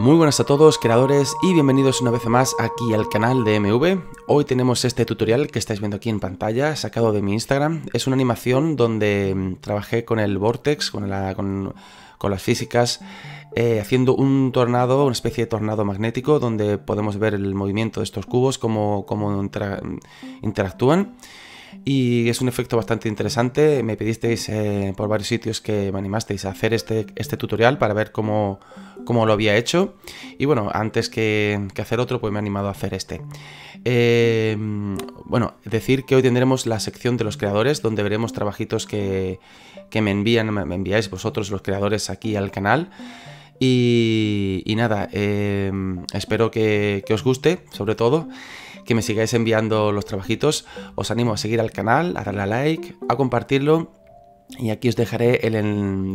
Muy buenas a todos creadores y bienvenidos una vez más aquí al canal de MV. Hoy tenemos este tutorial que estáis viendo aquí en pantalla, sacado de mi Instagram. Es una animación donde mm, trabajé con el Vortex, con, las físicas, eh, haciendo un tornado, una especie de tornado magnético, donde podemos ver el movimiento de estos cubos, cómo, mm, interactúan y es un efecto bastante interesante. Me pedisteis eh, por varios sitios que me animasteis a hacer este, este, tutorial para ver cómo, cómo lo había hecho. Y bueno, antes que, hacer otro, pues me he animado a hacer este. Em, bueno, decir que hoy tendremos la sección de los creadores, donde veremos trabajitos que, que me envían, me enviáis vosotros los creadores aquí al canal. Y, nada, em, espero que os guste, sobre todo que me sigáis enviando los trabajitos. Os animo a seguir al canal, a darle a like, a compartirlo y aquí os dejaré el, de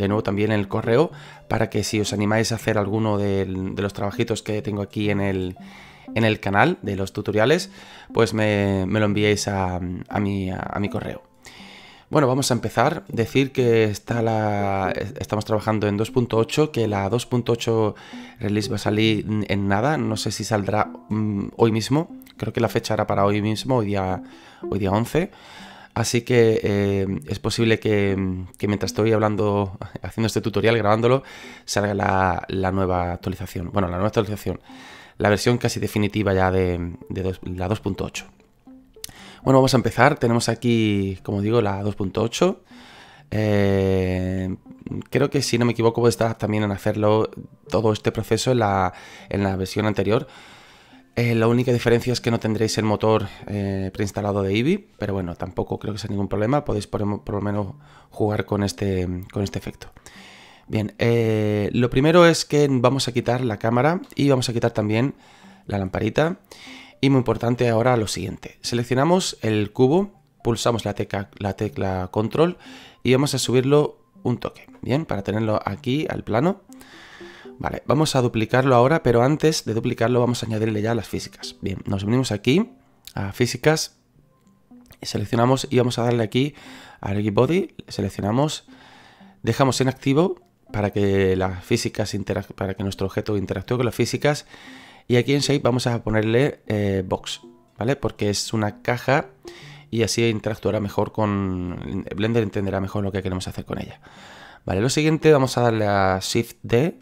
nuevo también el correo para que si os animáis a hacer alguno de, los trabajitos que tengo aquí en el, en el canal de los tutoriales, pues me, lo enviéis a, mi, a mi correo. Bueno, vamos a empezar. Decir que está la, estamos trabajando en 2.8, que la 2.8 release va a salir en nada. No sé si saldrá mm, hoy mismo. Creo que la fecha era para hoy mismo, hoy día, hoy día 11. Así que eh, es posible que, mientras estoy hablando, haciendo este tutorial, grabándolo, salga la, nueva actualización. Bueno, la nueva actualización. La versión casi definitiva ya de, la 2.8. Bueno, vamos a empezar. Tenemos aquí, como digo, la 2.8. Eh, creo que si no me equivoco, voy estar también en hacerlo todo este proceso en la, versión anterior. Eh, la única diferencia es que no tendréis el motor eh, preinstalado de Eevee, pero bueno, tampoco creo que sea ningún problema. Podéis por, lo menos jugar con este, con este efecto. Bien, lo primero es que vamos a quitar la cámara y vamos a quitar también la lamparita. Y muy importante ahora lo siguiente. Seleccionamos el cubo, pulsamos la tecla, la tecla control y vamos a subirlo un toque, ¿bien? Para tenerlo aquí al plano. Vale, vamos a duplicarlo ahora, pero antes de duplicarlo vamos a añadirle ya las físicas. Bien, nos venimos aquí a físicas, seleccionamos y vamos a darle aquí a Body, seleccionamos, dejamos en activo para que las físicas para que nuestro objeto interactúe con las físicas y aquí en shape vamos a ponerle eh, box, ¿vale? Porque es una caja y así interactuará mejor con... Blender entenderá mejor lo que queremos hacer con ella. Vale, lo siguiente vamos a darle a Shift D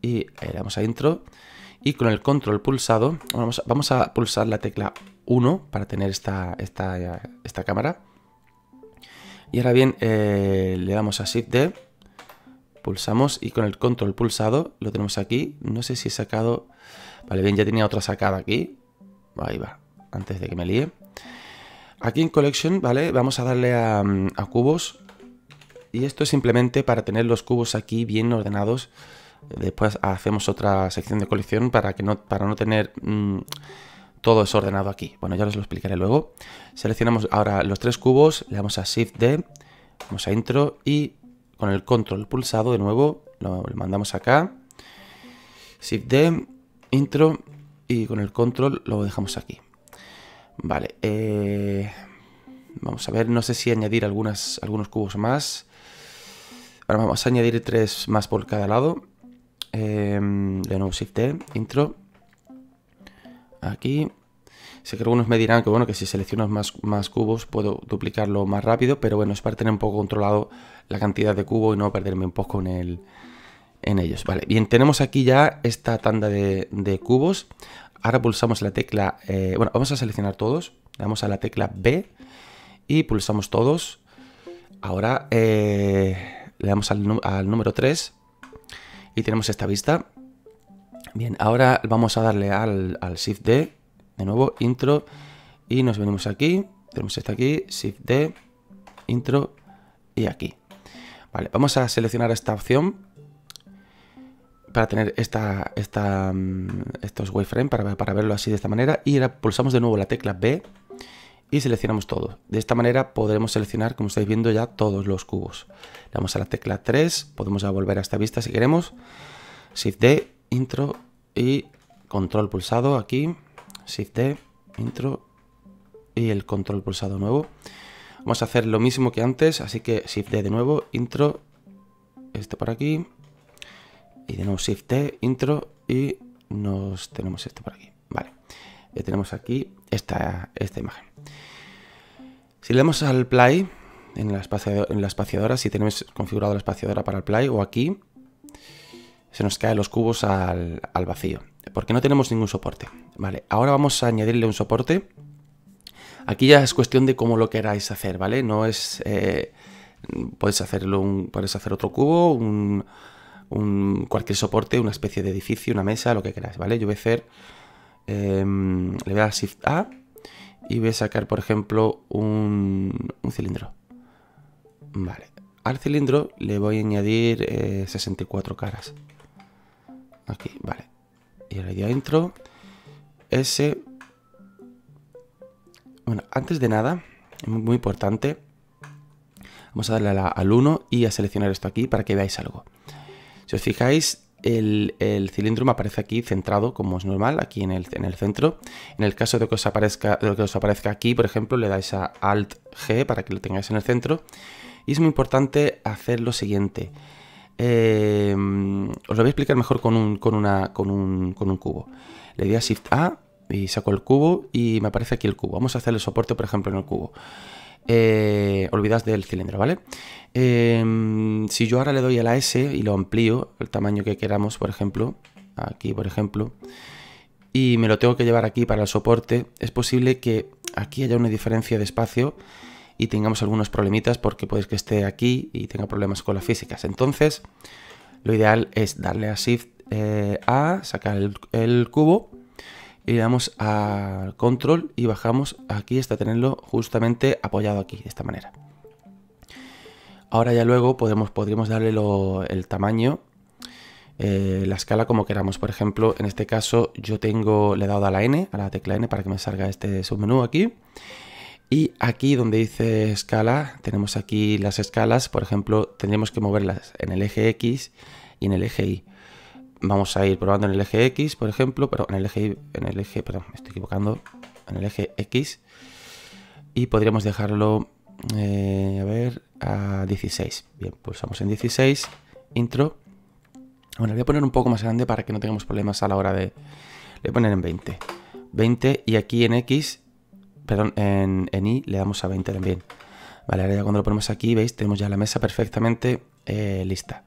y le damos a Intro. Y con el control pulsado, vamos a, pulsar la tecla 1 para tener esta, esta, cámara. Y ahora bien, eh, le damos a Shift D, pulsamos y con el control pulsado lo tenemos aquí. No sé si he sacado... Vale, bien, ya tenía otra sacada aquí. Ahí va, antes de que me líe. Aquí en Collection, ¿vale? Vamos a darle a, cubos. Y esto es simplemente para tener los cubos aquí bien ordenados. Después hacemos otra sección de colección para, que no, para no tener mm, todo desordenado ordenado aquí. Bueno, ya os lo explicaré luego. Seleccionamos ahora los tres cubos, le damos a Shift D, vamos a Intro y con el control pulsado de nuevo lo, mandamos acá. Shift D, intro y con el control lo dejamos aquí. Vale, eh, vamos a ver, no sé si añadir algunos cubos más. Ahora vamos a añadir tres más por cada lado. Em, de nuevo Shift T, e, intro. Aquí. Sé que algunos me dirán que bueno, que si selecciono más, más cubos puedo duplicarlo más rápido, pero bueno, es para tener un poco controlado la cantidad de cubo y no perderme un poco en el, en ellos. Vale, bien, tenemos aquí ya esta tanda de, cubos. Ahora pulsamos la tecla, eh, bueno, vamos a seleccionar todos, le damos a la tecla B y pulsamos todos. Ahora eh, le damos al, número 3 y tenemos esta vista. Bien, ahora vamos a darle al, al, Shift D, de nuevo, intro, y nos venimos aquí, tenemos esta aquí, Shift D, intro, y aquí. Vale, vamos a seleccionar esta opción para tener esta, esta, mm, estos waveframe, para, para verlo así de esta manera. Y ahora pulsamos de nuevo la tecla B y seleccionamos todo. De esta manera podremos seleccionar, como estáis viendo, ya todos los cubos. Le damos a la tecla 3, podemos volver a esta vista si queremos. Shift D, intro y control pulsado aquí. Shift D, intro y el control pulsado nuevo. Vamos a hacer lo mismo que antes, así que Shift D de nuevo, intro, este por aquí, tenemos Shift T, e, intro y nos tenemos esto por aquí. Vale. Eh, tenemos aquí esta, esta imagen. Si le damos al play en la, espaciadora, en la espaciadora, si tenemos configurado la espaciadora para el play o aquí, se nos caen los cubos al, vacío. Porque no tenemos ningún soporte. Vale, ahora vamos a añadirle un soporte. Aquí ya es cuestión de cómo lo queráis hacer, ¿vale? No es... Eh, podéis hacerlo un, podéis hacer otro cubo, un, un, cualquier soporte, una especie de edificio, una mesa, lo que queráis, ¿vale? Yo voy a hacer, em, le voy a dar Shift A y voy a sacar, por ejemplo, un, cilindro. Vale, al cilindro le voy a añadir 64 eh, caras. Aquí, vale. Y ahora ya entro. Ese... Bueno, antes de nada, es muy, importante, vamos a darle al 1 y a seleccionar esto aquí para que veáis algo. Si os fijáis, el, cilindro me aparece aquí centrado, como es normal, aquí en el, en el centro. En el caso de que, os aparezca, que os aparezca aquí, por ejemplo, le dais a Alt G para que lo tengáis en el centro. Y es muy importante hacer lo siguiente. Eh, os lo voy a explicar mejor con un, una, con, un, con un cubo. Le di a Shift A y saco el cubo y me aparece aquí el cubo. Vamos a hacer el soporte, por ejemplo, en el cubo eh, olvidas del cilindro, ¿vale? Em, si yo ahora le doy a la S y lo amplío, el tamaño que queramos, por ejemplo, aquí por ejemplo, y me lo tengo que llevar aquí para el soporte, es posible que aquí haya una diferencia de espacio y tengamos algunos problemitas porque puede que esté aquí y tenga problemas con las físicas. Entonces, lo ideal es darle a Shift eh, A, sacar el cubo y le damos a control y bajamos aquí hasta tenerlo justamente apoyado aquí, de esta manera. Ahora ya luego podemos, podríamos darle el tamaño, eh, la escala como queramos. Por ejemplo, en este caso yo tengo, le he dado a la N, a la tecla N para que me salga este submenú aquí. Y aquí donde dice escala, tenemos aquí las escalas, por ejemplo, tendríamos que moverlas en el eje X y en el eje Y. Vamos a ir probando en el eje X, por ejemplo, pero en el eje, en el eje, perdón, me estoy equivocando, en el eje X. Y podríamos dejarlo, eh, a ver, a 16. Bien, pulsamos en 16, intro. Bueno, le voy a poner un poco más grande para que no tengamos problemas a la hora de... Le voy a poner en 20. 20 y aquí en X, perdón, en, en Y le damos a 20 también. Vale, ahora ya cuando lo ponemos aquí, veis, tenemos ya la mesa perfectamente eh, lista.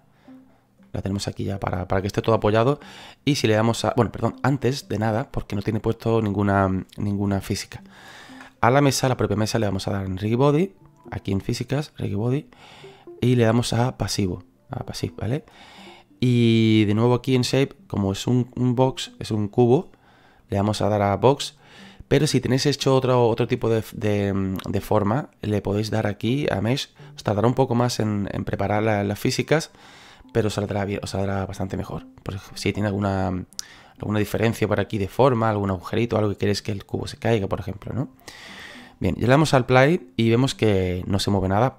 La tenemos aquí ya para, para, que esté todo apoyado. Y si le damos a... Bueno, perdón, antes de nada, porque no tiene puesto ninguna, ninguna física. A la mesa, a la propia mesa, le vamos a dar en body Aquí en físicas, body Y le damos a pasivo. A pasivo, ¿vale? Y de nuevo aquí en shape, como es un, un box, es un cubo, le vamos a dar a box. Pero si tenéis hecho otro, otro tipo de, de, forma, le podéis dar aquí a Mesh. Os tardará un poco más en, preparar las físicas pero saldrá, saldrá bastante mejor. Por si tiene alguna, alguna diferencia por aquí de forma, algún agujerito, algo que quieres que el cubo se caiga, por ejemplo, ¿no? Bien, ya le damos al play y vemos que no se mueve nada.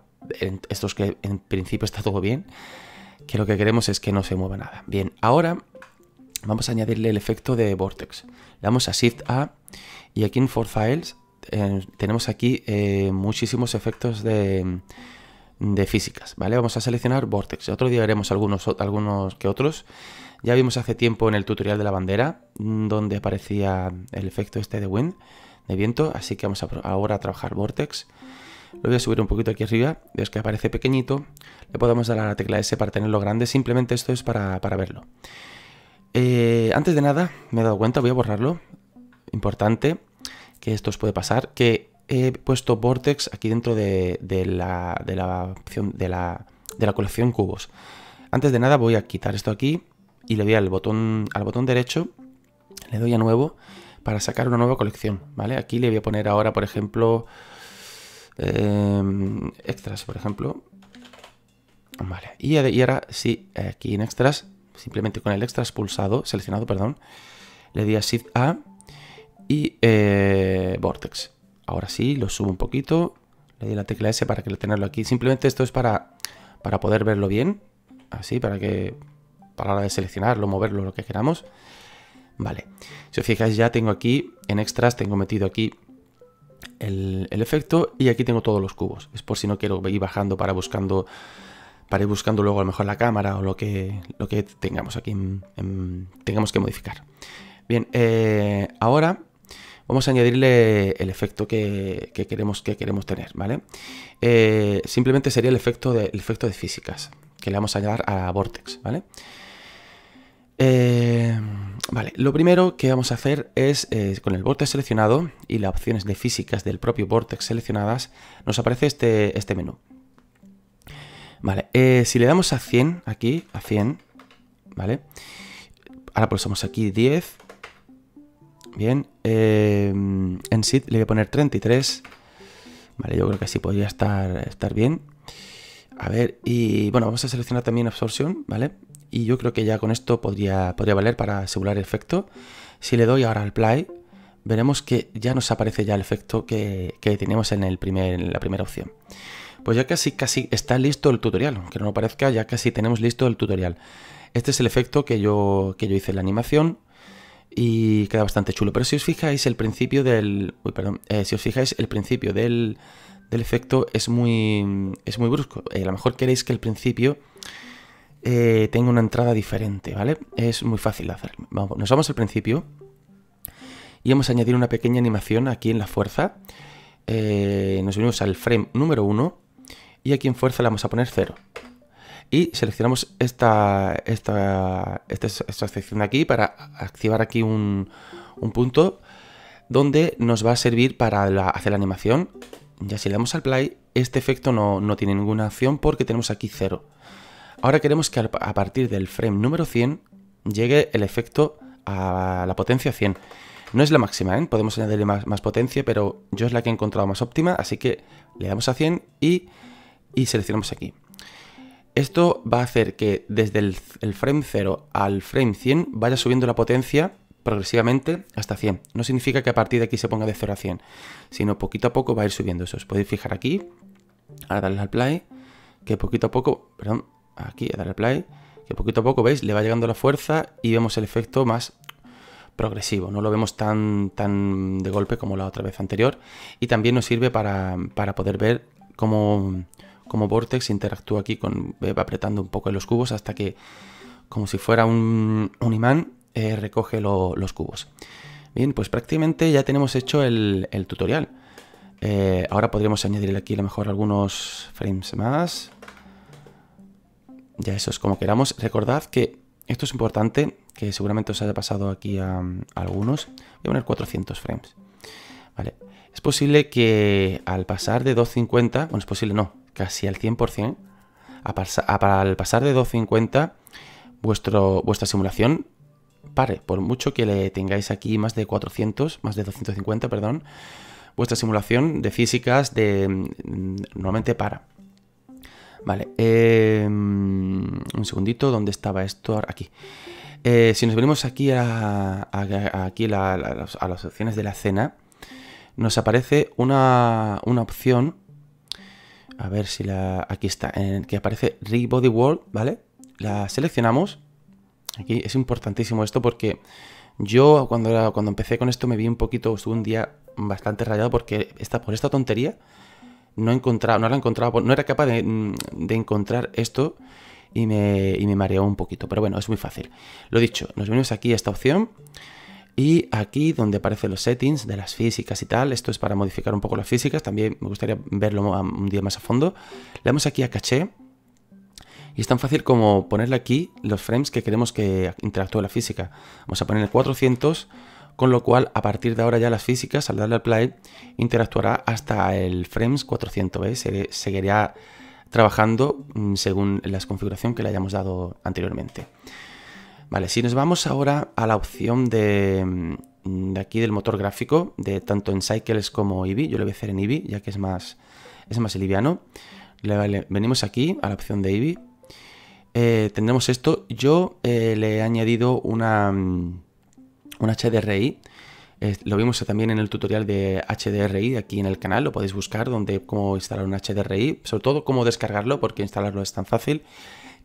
Esto es que en principio está todo bien. Que lo que queremos es que no se mueva nada. Bien, ahora vamos a añadirle el efecto de Vortex. Le damos a Shift A y aquí en For Files eh, tenemos aquí eh, muchísimos efectos de de físicas, ¿vale? Vamos a seleccionar Vortex. Otro día veremos algunos, algunos que otros. Ya vimos hace tiempo en el tutorial de la bandera mm, donde aparecía el efecto este de wind, de viento, así que vamos ahora a trabajar Vortex. Lo voy a subir un poquito aquí arriba, es que aparece pequeñito, le podemos dar a la tecla S para tenerlo grande, simplemente esto es para, verlo. Eh, antes de nada, me he dado cuenta, voy a borrarlo, importante, que esto os puede pasar, que he puesto Vortex aquí dentro de, la, colección cubos. Antes de nada voy a quitar esto aquí y le doy al botón, al botón derecho, le doy a nuevo para sacar una nueva colección, ¿vale? Aquí le voy a poner ahora, por ejemplo, eh, extras, por ejemplo. y, ahora sí, aquí en extras, simplemente con el extras pulsado, seleccionado, perdón, le di a Shift A y eh, Vortex. Ahora sí, lo subo un poquito. Le doy la tecla S para que tenerlo aquí. Simplemente esto es para, para poder verlo bien. Así, para que... Para la hora de seleccionarlo, moverlo, lo que queramos. Vale. Si os fijáis ya tengo aquí, en extras, tengo metido aquí el, efecto y aquí tengo todos los cubos. Es por si no quiero ir bajando para buscando para ir buscando luego a lo mejor la cámara o lo que, lo que tengamos aquí, tengamos que modificar. Bien, eh, ahora vamos a añadirle el efecto que, queremos, que queremos tener, ¿vale? Eh, simplemente sería el efecto, de, efecto de físicas, que le vamos a añadir a Vortex, ¿vale? Eh, vale, lo primero que vamos a hacer es eh, con el Vortex seleccionado y las opciones de físicas del propio Vortex seleccionadas, nos aparece este, este menú. si le damos a 100, aquí, a 100, ¿vale? Ahora pulsamos aquí 10 Bien. Em, en SID le voy a poner 33. Vale, yo creo que así podría estar, estar bien. A ver, y bueno, vamos a seleccionar también absorción, ¿vale? Y yo creo que ya con esto podría, podría valer para asegurar el efecto. Si le doy ahora al play, veremos que ya nos aparece ya el efecto que, que teníamos en, el primer, la primera opción. Pues ya casi, casi está listo el tutorial, aunque no lo parezca, ya casi tenemos listo el tutorial. Este es el efecto que yo, que yo hice en la animación y queda bastante chulo. Pero si os fijáis, el principio del. Eh, si os fijáis, el principio del, del efecto es muy. es muy brusco. Eh, a lo mejor queréis que el principio eh, tenga una entrada diferente, ¿vale? Es muy fácil de hacer. Vamos, nos vamos al principio. Y vamos a añadir una pequeña animación aquí en la fuerza. nos unimos al frame número 1. Y aquí en fuerza le vamos a poner 0 y seleccionamos esta, esta, sección de aquí para activar aquí un, punto donde nos va a servir para hacer la animación. Ya si le damos al play, este efecto no, tiene ninguna acción porque tenemos aquí 0. Ahora queremos que a partir del frame número 100 llegue el efecto a la potencia 100. No es la máxima, ¿eh? podemos añadirle más, más, potencia, pero yo es la que he encontrado más óptima, así que le damos a 100 y, y seleccionamos aquí. Esto va a hacer que desde el, frame 0 al frame 100 vaya subiendo la potencia progresivamente hasta 100. No significa que a partir de aquí se ponga de 0 a 100, sino poquito a poco va a ir subiendo eso. Os podéis fijar aquí, ahora darle al play, que poquito a poco, perdón, aquí a darle al play, que poquito a poco, veis, le va llegando la fuerza y vemos el efecto más progresivo, no lo vemos tan, tan de golpe como la otra vez anterior y también nos sirve para, para poder ver cómo, como Vortex interactúa aquí con, eh, va apretando un poco los cubos hasta que, como si fuera un, imán, eh, recoge los cubos. Bien, pues prácticamente ya tenemos hecho el, tutorial. Eh, ahora podríamos añadirle aquí a lo mejor algunos frames más. Ya eso es como queramos. Recordad que esto es importante, que seguramente os haya pasado aquí a, algunos. Voy a poner 400 frames. Vale. Es posible que al pasar de 250, bueno, es posible no, casi al 100%, a al pasar de 250, vuestro, vuestra simulación pare. Por mucho que le tengáis aquí más de 400, más de 250, perdón, vuestra simulación de físicas de mm, normalmente para. Vale, em, un segundito, ¿dónde estaba esto? Aquí. Eh, si nos venimos aquí a, aquí a las opciones de la cena, nos aparece una, una opción a ver si la... Aquí está, que aparece Rebody World, ¿vale? La seleccionamos. Aquí es importantísimo esto porque yo cuando, cuando empecé con esto me vi un poquito, estuve un día bastante rayado porque por esta tontería no encontraba, no la encontraba, no era capaz de, encontrar esto y me, y me mareó un poquito. Pero bueno, es muy fácil. Lo dicho, nos venimos aquí a esta opción y aquí donde aparecen los settings de las físicas y tal, esto es para modificar un poco las físicas, también me gustaría verlo un día más a fondo. Le damos aquí a caché y es tan fácil como ponerle aquí los frames que queremos que interactúe la física. Vamos a ponerle 400, con lo cual a partir de ahora ya las físicas al darle al play interactuará hasta el frames 400, ¿eh? Seguirá trabajando mm, según la configuración que le hayamos dado anteriormente. Vale, si nos vamos ahora a la opción mm, de, aquí del motor gráfico, de tanto en Cycles como Eevee, yo le voy a hacer en Eevee, ya que es más, es más liviano. venimos aquí a la opción de Eevee. Eh, tendremos esto. Yo eh, le he añadido una, mm, HDRI. Eh, lo vimos también en el tutorial de HDRI aquí en el canal, lo podéis buscar, donde cómo instalar un HDRI, sobre todo cómo descargarlo, porque instalarlo es tan fácil,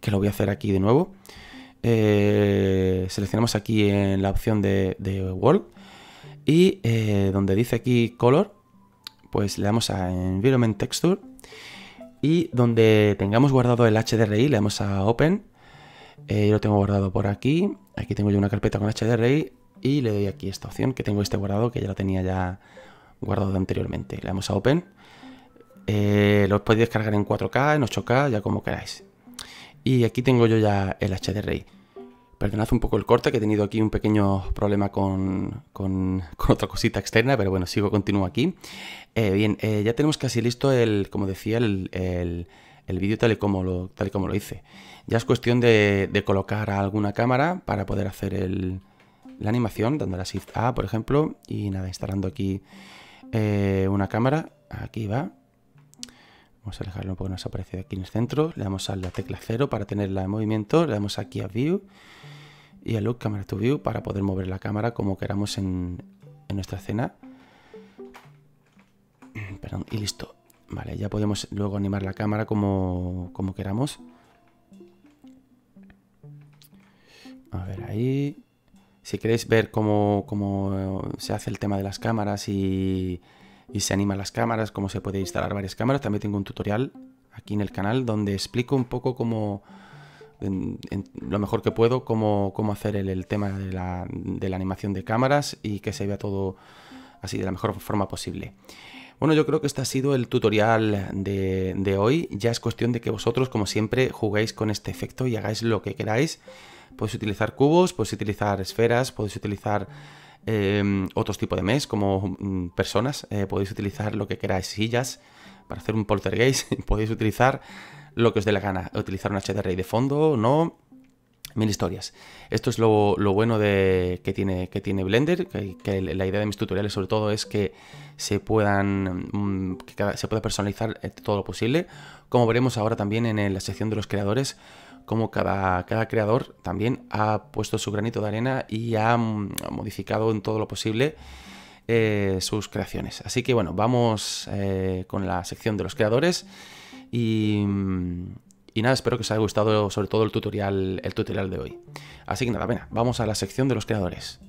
que lo voy a hacer aquí de nuevo. Eh, seleccionamos aquí en la opción de, World y eh, donde dice aquí Color, pues le damos a Environment Texture y donde tengamos guardado el HDRI le damos a Open. Eh, yo lo tengo guardado por aquí. Aquí tengo yo una carpeta con HDRI y le doy aquí esta opción que tengo este guardado que ya lo tenía ya guardado anteriormente. Le damos a Open. lo podéis descargar en 4K, en 8K, ya como queráis. Y aquí tengo yo ya el HDRI. Perdonad un poco el corte, que he tenido aquí un pequeño problema con, otra cosita externa, pero bueno, sigo, continúo aquí. Eh, bien, eh, ya tenemos casi listo el, como decía, el, vídeo tal, y como lo, tal y como lo hice. Ya es cuestión de, colocar alguna cámara para poder hacer el, la animación, dando la Shift A, por ejemplo, y nada, instalando aquí eh, una cámara. Aquí va. Vamos a alejarlo porque nos aparece aquí en el centro. Le damos a la tecla 0 para tenerla en movimiento. Le damos aquí a View y a Look Camera to View para poder mover la cámara como queramos en, nuestra escena. Perdón, y listo. Vale, ya podemos luego animar la cámara como, queramos. A ver, ahí. Si queréis ver cómo se hace el tema de las cámaras y y se animan las cámaras, cómo se puede instalar varias cámaras. También tengo un tutorial aquí en el canal donde explico un poco cómo, lo mejor que puedo, cómo, cómo hacer el, tema de la, animación de cámaras y que se vea todo así de la mejor forma posible. Bueno, yo creo que este ha sido el tutorial de, de hoy. Ya es cuestión de que vosotros, como siempre, juguéis con este efecto y hagáis lo que queráis. Podéis utilizar cubos, podéis utilizar esferas, podéis utilizar Em, otros tipos de mes, como mm, personas. Eh, podéis utilizar lo que queráis, sillas, para hacer un poltergeist. podéis utilizar lo que os dé la gana. Utilizar un HDRI de fondo, no. Mil historias. Esto es lo, bueno de, que, tiene, que tiene Blender, que, la idea de mis tutoriales sobre todo es que se puedan mm, que se pueda personalizar eh, todo lo posible. Como veremos ahora también en la sección de los creadores, como cada, creador también ha puesto su granito de arena y ha mm, modificado en todo lo posible eh, sus creaciones. Así que bueno, vamos eh, con la sección de los creadores mm, y, nada, espero que os haya gustado sobre todo el tutorial, el tutorial de hoy. Así que nada, venga, vamos a la sección de los creadores.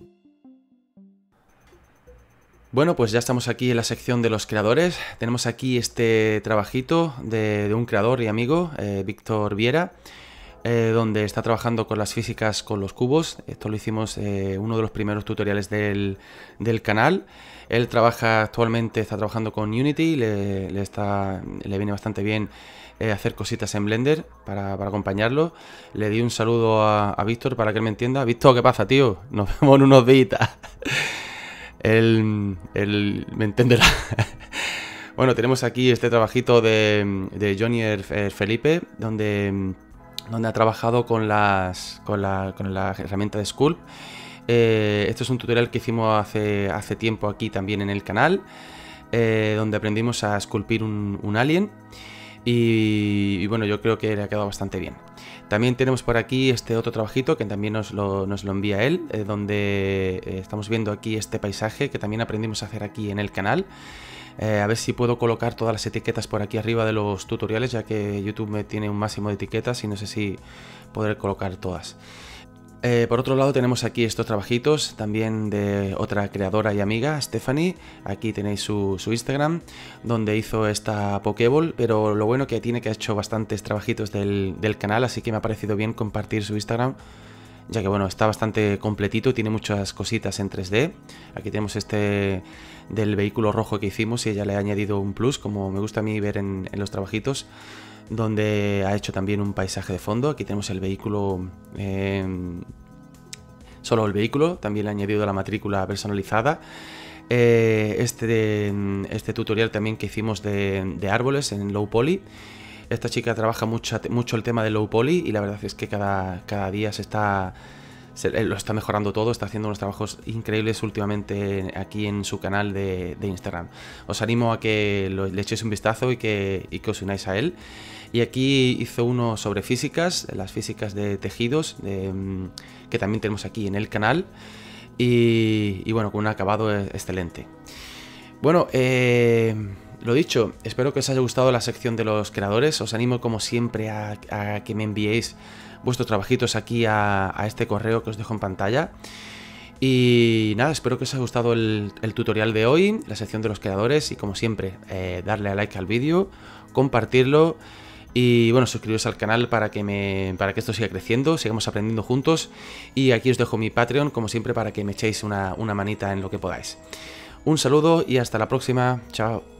Bueno, pues ya estamos aquí en la sección de los creadores. Tenemos aquí este trabajito de, un creador y amigo, eh, Víctor Viera. Eh, donde está trabajando con las físicas con los cubos. Esto lo hicimos eh, uno de los primeros tutoriales del, canal. Él trabaja actualmente, está trabajando con Unity, le, le está, le viene bastante bien eh, hacer cositas en Blender para, acompañarlo. Le di un saludo a, Víctor para que él me entienda. Víctor, ¿qué pasa, tío? Nos vemos en unos días. él, me entenderá. bueno, tenemos aquí este trabajito de, de Johnny Felipe, donde donde ha trabajado con, las, con, la, herramienta de Sculpt. Eh, esto es un tutorial que hicimos hace, hace tiempo aquí también en el canal, eh, donde aprendimos a esculpir un, un alien. Y, bueno, yo creo que le ha quedado bastante bien. También tenemos por aquí este otro trabajito que también nos lo, envía él, eh, donde eh, estamos viendo aquí este paisaje que también aprendimos a hacer aquí en el canal. Eh, a ver si puedo colocar todas las etiquetas por aquí arriba de los tutoriales, ya que YouTube me tiene un máximo de etiquetas y no sé si podré colocar todas. Eh, por otro lado tenemos aquí estos trabajitos también de otra creadora y amiga, Stephanie. Aquí tenéis su, Instagram, donde hizo esta Pokéball, pero lo bueno que tiene que ha hecho bastantes trabajitos del canal, así que me ha parecido bien compartir su Instagram ya que bueno, está bastante completito, tiene muchas cositas en 3D. Aquí tenemos este del vehículo rojo que hicimos y ella le ha añadido un plus, como me gusta a mí ver en, los trabajitos, donde ha hecho también un paisaje de fondo. Aquí tenemos el vehículo... Em, solo el vehículo, también le ha añadido la matrícula personalizada. Eh, este, em, este tutorial también que hicimos de, de árboles en low poly esta chica trabaja mucho, el tema de low poly y la verdad es que cada, cada día se está eh, lo está mejorando todo, está haciendo unos trabajos increíbles últimamente aquí en su canal de, Instagram. Os animo a que le echéis un vistazo y que, os unáis a él. Y aquí hizo uno sobre físicas, las físicas de tejidos, mm, que también tenemos aquí en el canal. Y, y, bueno, con un acabado eh, excelente. Bueno, eh lo dicho, espero que os haya gustado la sección de los creadores. Os animo como siempre a, que me enviéis vuestros trabajitos aquí a, este correo que os dejo en pantalla. Y nada, espero que os haya gustado el, tutorial de hoy, la sección de los creadores y como siempre, eh, darle a like al vídeo, compartirlo y bueno, suscribiros al canal para que, para que esto siga creciendo, sigamos aprendiendo juntos y aquí os dejo mi Patreon como siempre para que me echéis una, una manita en lo que podáis. Un saludo y hasta la próxima, chao.